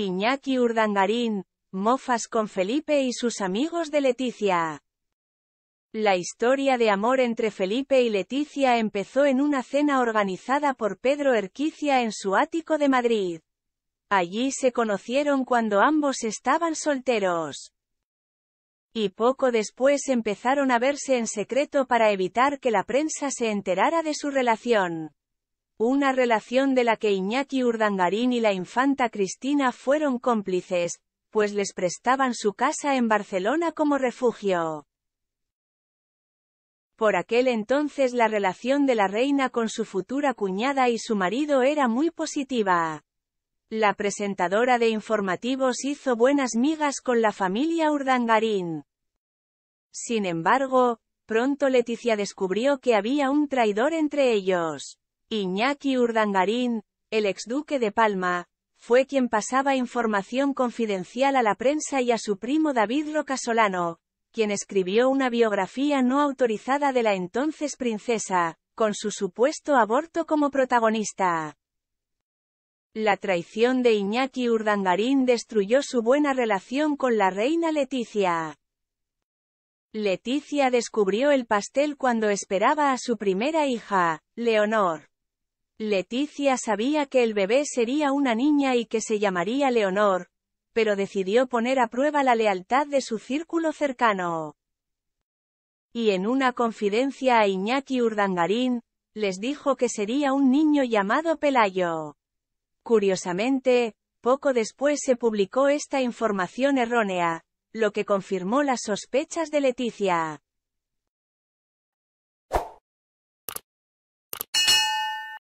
Iñaki Urdangarín, mofas con Felipe y sus amigos de Leticia. La historia de amor entre Felipe y Leticia empezó en una cena organizada por Pedro Erquicia en su ático de Madrid. Allí se conocieron cuando ambos estaban solteros. Y poco después empezaron a verse en secreto para evitar que la prensa se enterara de su relación una relación de la que Iñaki Urdangarín y la infanta Cristina fueron cómplices, pues les prestaban su casa en Barcelona como refugio. Por aquel entonces la relación de la reina con su futura cuñada y su marido era muy positiva. La presentadora de informativos hizo buenas migas con la familia Urdangarín. Sin embargo, pronto Leticia descubrió que había un traidor entre ellos. Iñaki Urdangarín, el exduque de Palma, fue quien pasaba información confidencial a la prensa y a su primo David Rocasolano, quien escribió una biografía no autorizada de la entonces princesa, con su supuesto aborto como protagonista. La traición de Iñaki Urdangarín destruyó su buena relación con la reina Leticia. Leticia descubrió el pastel cuando esperaba a su primera hija, Leonor. Leticia sabía que el bebé sería una niña y que se llamaría Leonor, pero decidió poner a prueba la lealtad de su círculo cercano. Y en una confidencia a Iñaki Urdangarín, les dijo que sería un niño llamado Pelayo. Curiosamente, poco después se publicó esta información errónea, lo que confirmó las sospechas de Leticia.